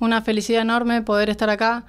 Una felicidad enorme poder estar acá.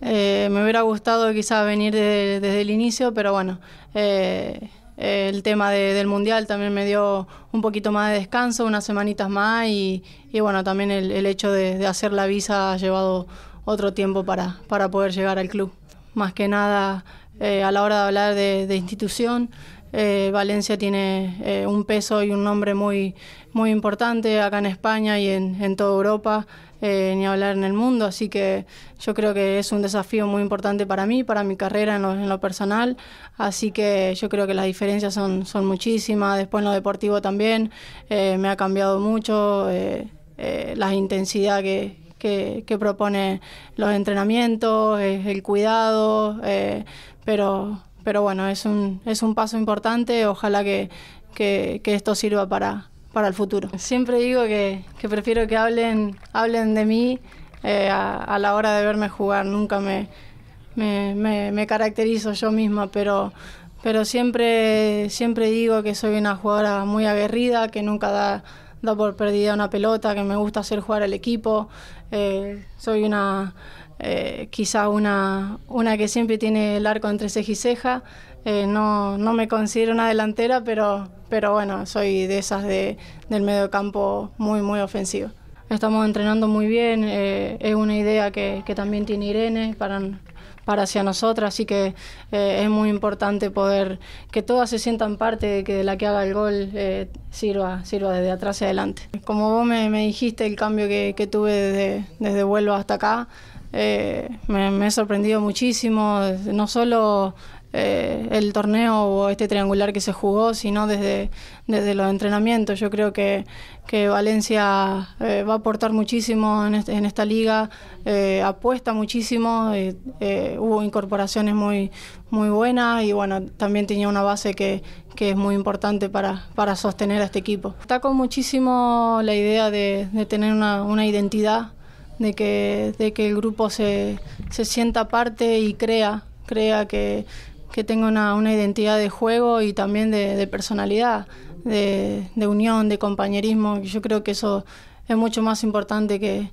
Eh, me hubiera gustado quizá venir desde el inicio, pero bueno, eh, el tema del Mundial también me dio un poquito más de descanso, unas semanitas más y, bueno, también el, hecho de, hacer la visa ha llevado otro tiempo para, poder llegar al club. Más que nada, eh, a la hora de hablar de, institución, eh, Valencia tiene eh, un peso y un nombre muy, muy importante acá en España y en, en toda Europa, eh, ni hablar en el mundo. Así que yo creo que es un desafío muy importante para mí, para mi carrera en lo, personal. Así que yo creo que las diferencias son, son muchísimas. Después en lo deportivo también me ha cambiado mucho la intensidad que, que, que, propone los entrenamientos, el cuidado, pero pero bueno, es un, es un paso importante, ojalá que, esto sirva para, para el futuro. Siempre digo que, prefiero que hablen, hablen de mí eh, a, la hora de verme jugar, nunca me, me, caracterizo yo misma, pero, pero siempre, siempre digo que soy una jugadora muy aguerrida, que nunca da, da por perdida una pelota, que me gusta hacer jugar al equipo, eh, soy una eh, quizá una, una que siempre tiene el arco entre ceja y ceja. Eh, no, no, me considero una delantera, pero, pero bueno, soy de esas de, del medio campo muy, muy ofensivo. Estamos entrenando muy bien, eh, es una idea que, que, también tiene Irene para, para hacia nosotras, así que es muy importante poder que todas se sientan parte de que la que haga el gol sirva, sirva desde atrás hacia adelante. Como vos me, dijiste, el cambio que, tuve desde, desde hasta acá, eh, me, he sorprendido muchísimo, no solo eh, el torneo o este triangular que se jugó, sino desde, desde los entrenamientos. Yo creo que, Valencia eh, va a aportar muchísimo en, este, esta liga, apuesta muchísimo, hubo incorporaciones muy, muy buenas y bueno, también tenía una base que, que es muy importante para, para, sostener a este equipo. Está con muchísimo la idea de, tener una, una identidad de que, el grupo se, se sienta parte y crea, crea que, tenga una, identidad de juego y también de, personalidad, de, unión, de compañerismo. Yo creo que eso es mucho más importante que,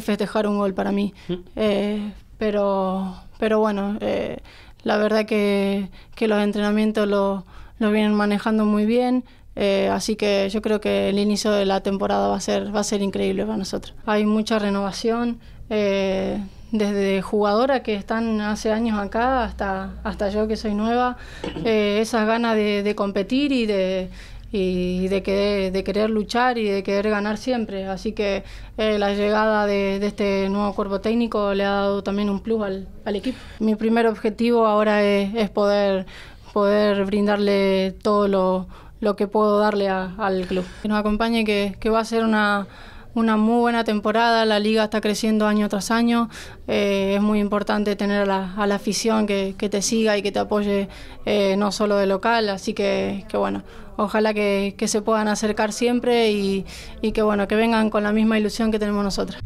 festejar un gol para mí. Mm. Eh, pero, pero bueno, eh, la verdad que, que los entrenamientos los lo vienen manejando muy bien. Eh, así que yo creo que el inicio de la temporada va a ser, va a ser increíble para nosotros. Hay mucha renovación, eh, desde jugadora que están hace años acá hasta, hasta yo que soy nueva, eh, esas ganas de, competir y de y de, que, de querer luchar y de querer ganar siempre. Así que la llegada de, este nuevo cuerpo técnico le ha dado también un plus al, al equipo. Mi primer objetivo ahora es, es poder, poder brindarle todo lo, lo que puedo darle al club. Que nos acompañe, que, va a ser una, muy buena temporada, la liga está creciendo año tras año, eh, es muy importante tener a la, afición que, te siga y que te apoye eh, no solo de local, así que, bueno, ojalá que, se puedan acercar siempre y, y que bueno, que vengan con la misma ilusión que tenemos nosotros.